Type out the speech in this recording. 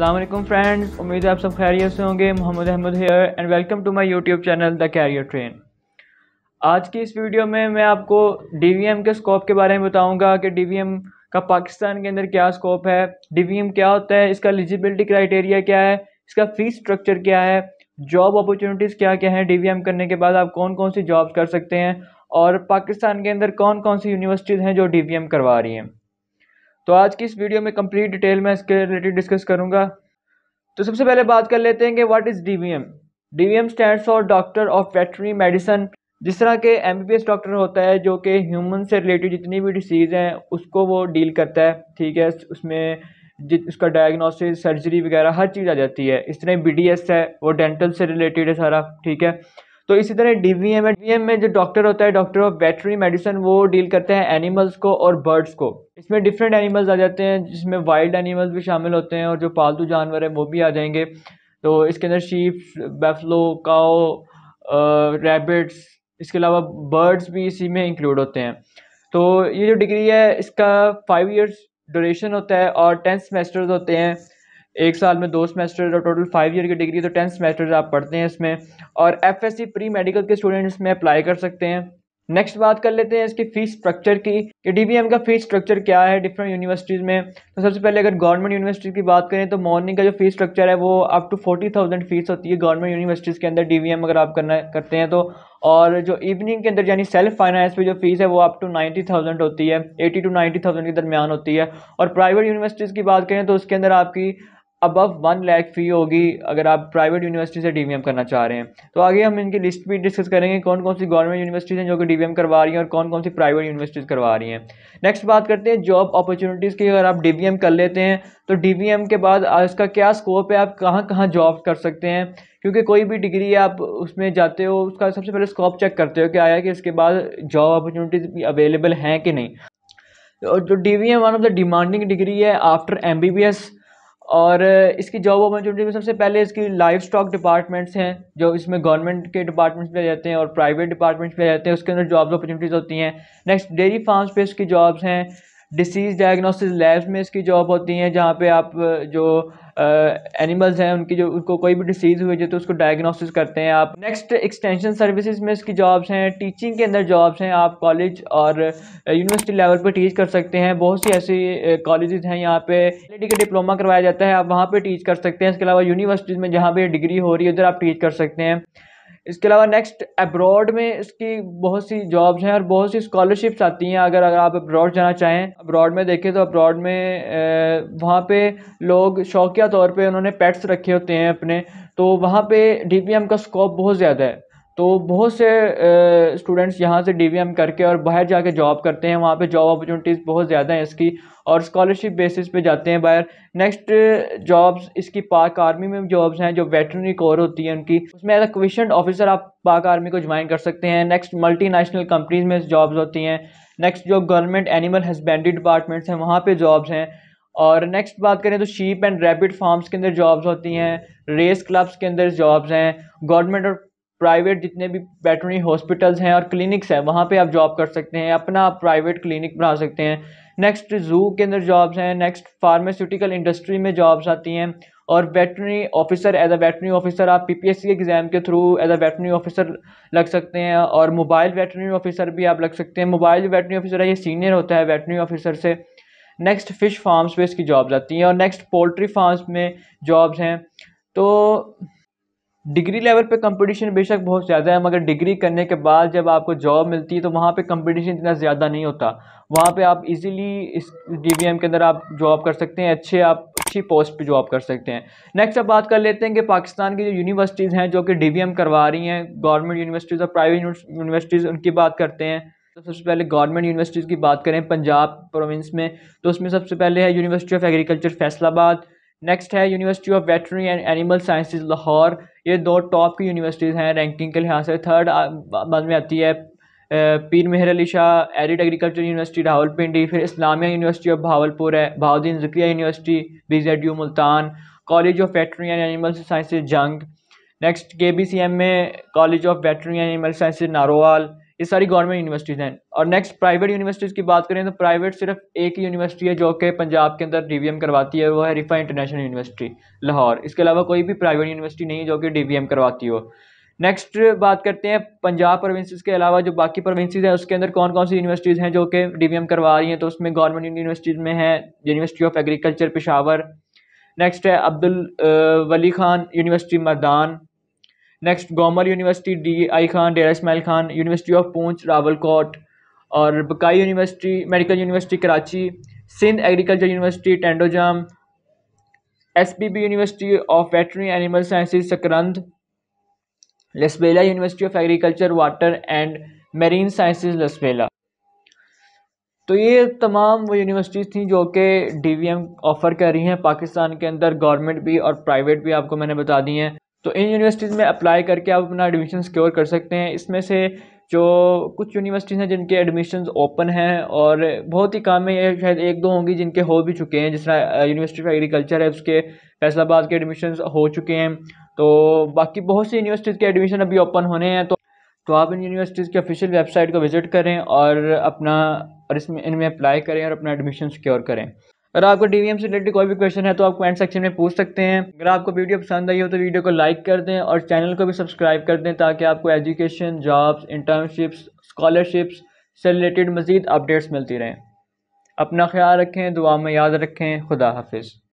Aslam friends उम्मीद है आप सब खैरियत से होंगे Mohammad Ahmad here and welcome to my YouTube channel the career train आज की इस वीडियो में मैं आपको डी के स्कोप के बारे में बताऊंगा कि डी का पाकिस्तान के अंदर क्या स्कोप है डी क्या होता है इसका एलिजिबिलिटी क्राइटेरिया क्या है इसका फीस स्ट्रक्चर क्या है जॉब अपॉर्चुनिटीज़ क्या क्या हैं डी करने के बाद आप कौन कौन सी जॉब कर सकते हैं और पाकिस्तान के अंदर कौन कौन सी यूनिवर्सिटीज़ हैं जो डी करवा रही हैं तो आज की इस वीडियो में कंप्लीट डिटेल में इसके रिलेटेड डिस्कस करूँगा तो सबसे पहले बात कर लेते हैं कि what is D V M D V M stand for doctor of veterinary medicine जिस तरह के M B B S doctor होता है जो कि ह्यूमन से रिलेटेड जितनी भी डिसीज़ हैं उसको वो डील करता है ठीक है उसमें जित उसका डायग्नोसिस सर्जरी वगैरह हर चीज़ आ जाती है इस तरह बी डी एस है वो डेंटल से रिलेटेड है सारा ठीक है तो इसी तरह डीवीएम है डीवीएम में जो डॉक्टर होता है डॉक्टर ऑफ बैटरी मेडिसिन वो डील करते हैं एनिमल्स को और बर्ड्स को इसमें डिफरेंट एनिमल्स आ जाते हैं जिसमें वाइल्ड एनिमल्स भी शामिल होते हैं और जो पालतू जानवर हैं वो भी आ जाएंगे तो इसके अंदर शीप बेफलो काओ रैबिट्स इसके अलावा बर्ड्स भी इसी में इंक्लूड होते हैं तो ये जो डिग्री है इसका फाइव ईयर्स ड्यूरेशन होता है और टेंथ सेमेस्टर्स होते हैं एक साल में दो सेमेस्टर और टोटल फाइव ईयर की डिग्री तो टेंथ सेमेस्टर आप पढ़ते हैं इसमें और F S C pre medical के स्टूडेंट इसमें अप्लाई कर सकते हैं नेक्स्ट बात कर लेते हैं इसकी फीस स्ट्रक्चर की कि डी का फीस स्ट्रक्चर क्या है डिफरेंट यूनिवर्सिटीज़ में तो सबसे पहले अगर गवर्नमेंट यूनिवर्सिटी की बात करें तो मॉर्निंग का जो फीस स्ट्रक्चर है वो up to forty thousand fee होती है गवर्नमेंट यूनिवर्सिटीज़ के अंदर डी अगर आप करना करते हैं तो और जो इवनिंग के अंदर यानी सेल्फ फाइनेंस पे जो फीस है वो अप टू नाइन्टी थाउजेंड होती है एटी टू नाइन्टी थाउजेंड के दरमियान होती है और प्राइवेट यूनिवर्सिटीज़ की बात करें तो उसके अंदर आपकी अबव वन लैख फ़ी होगी अगर आप प्राइवेट यूनिवर्सिटी से डी करना चाह रहे हैं तो आगे हम इनकी लिस्ट भी डिस्कस करेंगे कौन कौन सी गवर्नमेंट यूनिवर्सिटीज़ हैं जो कि डी करवा रही हैं और कौन कौन सी प्राइवेट यूनिवर्सिटीज़ करवा रही हैं नेक्स्ट बात करते हैं जॉब अपॉर्चुनिटीज़ की अगर आप डी कर लेते हैं तो डी के बाद इसका क्या स्कोप है आप कहाँ कहाँ जॉब कर सकते हैं क्योंकि कोई भी डिग्री आप उसमें जाते हो उसका सबसे पहले स्कोप चेक करते हो कि आया कि इसके बाद जॉब अपॉर्चुनिटीज़ भी अवेलेबल हैं कि नहीं और जो D one of the demanding degree है after M B B S और इसकी जॉब अपॉर्चुनिटी में सबसे पहले इसकी लाइफ स्टॉक डिपार्टमेंट्स हैं जो इसमें गवर्नमेंट के डिपार्टमेंट्स में जाते हैं और प्राइवेट डिपार्टमेंट्स में जाते हैं उसके अंदर जॉब अपॉर्चुनिटीज़ होती हैं नेक्स्ट डेयरी फार्म्स पे इसकी जॉब्स हैं डिसीज़ डायग्नोसिस लैब्स में इसकी जॉब होती हैं जहाँ पे आप जो एनिमल्स हैं उनकी जो उनको कोई भी डिसीज़ हुई है तो उसको डायग्नोसिस करते हैं आप नेक्स्ट एक्सटेंशन सर्विसेज में इसकी जॉब्स हैं टीचिंग के अंदर जॉब्स हैं आप कॉलेज और यूनिवर्सिटी लेवल पर टीच कर सकते हैं बहुत सी ऐसी कॉलेज हैं यहाँ पे एलईडी का डिप्लोमा करवाया जाता है आप वहाँ पर टीच कर सकते हैं इसके अलावा यूनिवर्सिटीज़ में जहाँ पर डिग्री हो रही है उधर आप टीच कर सकते हैं इसके अलावा नेक्स्ट अब्रॉड में इसकी बहुत सी जॉब्स हैं और बहुत सी स्कॉलरशिप्स आती हैं अगर अगर आप अब्रॉड जाना चाहें अब्रॉड में देखें तो अब्रॉड में वहाँ पे लोग शौकिया तौर पे उन्होंने पेट्स रखे होते हैं अपने तो वहाँ पे डीपीएम का स्कोप बहुत ज़्यादा है तो बहुत से स्टूडेंट्स यहाँ से डी करके और बाहर जाके जॉब करते हैं वहाँ पे जॉब अपॉर्चुनिटीज़ बहुत ज़्यादा हैं इसकी और स्कॉलरशिप बेसिस पे जाते हैं बाहर नेक्स्ट जॉब्स इसकी पाक आर्मी में जॉब्स हैं जो वेटरनरी कोर होती है उनकी उसमें एज अ क्विशन ऑफिसर आप पाक आर्मी को ज्वाइन कर सकते हैं नेक्स्ट मल्टीनेशनल कंपनीज में जॉब्स होती हैं नेक्स्ट जो गवर्नमेंट एनिमल हस्बेंड्री डिपार्टमेंट्स हैं वहाँ पर जॉब्स हैं और नेक्स्ट बात करें तो शीप एंड रैबिट फार्म्स के अंदर जॉब्स होती हैं रेस क्लब्स के अंदर जॉब्स हैं गवर्नमेंट और प्राइवेट जितने भी वेटनरी हॉस्पिटल्स हैं और क्लिनिक्स हैं वहाँ पे आप जॉब कर सकते हैं अपना प्राइवेट क्लिनिक बना सकते हैं नेक्स्ट जू के अंदर जॉब्स हैं नेक्स्ट फार्मास्यूटिकल इंडस्ट्री में जॉब्स आती हैं और veterinary officer as a veterinary officer आप पीपीएससी एग्ज़ाम के through as a veterinary officer लग सकते हैं और मोबाइल वेटनरी ऑफिसर भी आप लग सकते हैं मोबाइल वेटनरी ऑफिसर है ये सीनियर होता है वेटनरी ऑफिसर से नेक्स्ट फ़िश फार्म्स पे इसकी जॉब्स आती हैं और नेक्स्ट पोल्ट्री फार्म्स में जॉब्स हैं तो डिग्री लेवल पे कंपटीशन बेशक बहुत ज़्यादा है मगर डिग्री करने के बाद जब आपको जॉब मिलती है तो वहाँ पे कंपटीशन इतना ज़्यादा नहीं होता वहाँ पे आप इजीली इस डी के अंदर आप जॉब कर सकते हैं अच्छे आप अच्छी पोस्ट पे जॉब कर सकते हैं नेक्स्ट अब बात कर लेते हैं कि पाकिस्तान की जो यूनिवर्सिटीज़ हैं जो कि डी करवा रही हैं गवर्नमेंट यूनिवर्सिटीज़ और प्राइवेट यूनिवर्सिटीज़ उनकी बात करते हैं तो सबसे पहले गवर्नमेंट यूनिवर्सिटीज़ की बात करें पंजाब प्रोविंस में तो उसमें सबसे पहले है university of agriculture Faisalabad next है university of veterinary and animal sciences Lahore ये दो टॉप की यूनिवर्सिटीज़ हैं रैंकिंग के लिहाज से थर्ड बाद में आती है Pir Mehr Ali Shah arid agriculture university Rawalpindi फिर इस्लामिया यूनिवर्सिटी ऑफ भावलपुर है Bahauddin Zakariya university B Z U Multan college of veterinary and animal sciences Jhang next K B C M में college of veterinary and animal sciences Narowal ये सारी गवर्नमेंट यूनिवर्सिटीज़ हैं और नेक्स्ट प्राइवेट यूनिवर्सिटीज़ की बात करें तो प्राइवेट सिर्फ एक ही यूनिवर्सिटी है जो कि पंजाब के अंदर डी करवाती है वो है रिफा इंटरनेशनल यूनिवर्सिटी लाहौर इसके अलावा कोई भी प्राइवेट यूनिवर्सिटी नहीं जो कि डी करवाती हो नेक्स्ट बात करते हैं पंजाब प्रोविंसेस के अलावा जो बाकी प्रोविंसेस हैं उसके अंदर कौन कौन सी यूनिवर्सिटीज़ हैं जो कि डी करवा रही हैं तो उसमें गवर्नमेंट यूनिवर्सिटीज़ में है university of agriculture Peshawar next है Abdul Wali Khan university Mardan next Gomal university D I Khan Dera Ismail Khan university of Poonch Rawalakot और Baqai university medical university Karachi Sindh agriculture university Tandojam S P B university of veterinary animal sciences Sakrand Lasbela university of agriculture water and marine sciences Lasbela तो ये तमाम वो universities थी जो कि D V M offer कर रही हैं पाकिस्तान के अंदर गवर्नमेंट भी और प्राइवेट भी आपको मैंने बता दी हैं तो इन यूनिवर्सिटीज़ में अप्लाई करके आप अपना एडमिशन सिक्योर कर सकते हैं इसमें से जो कुछ यूनिवर्सिटीज़ हैं जिनके एडमिशन ओपन हैं और बहुत ही काम में ये शायद एक दो होंगी जिनके हो भी चुके हैं जिस तरह यूनिवर्सिटी ऑफ एग्रीकल्चर है उसके फैसलाबाद के एडमिशन हो चुके हैं तो बाकी बहुत सी यूनिवर्सिटीज़ के एडमिशन अभी ओपन होने हैं तो तो आप इन यूनिवर्सिटीज़ की ऑफिशियल वेबसाइट को विज़िट करें और अपना और इसमें इनमें अप्लाई करें और अपना एडमिशन सिक्योर करें अगर आपको डी से रिलेटेड कोई भी क्वेश्चन है तो आप कमेंट सेक्शन में पूछ सकते हैं अगर आपको वीडियो पसंद आई हो तो वीडियो को लाइक कर दें और चैनल को भी सब्सक्राइब कर दें ताकि आपको एजुकेशन जॉब्स इंटर्नशिप्स स्कॉलरशिप्स से रिलेटेड मज़ीद अपडेट्स मिलती रहें अपना ख्याल रखें दुआ में याद रखें खुदा हाफिज़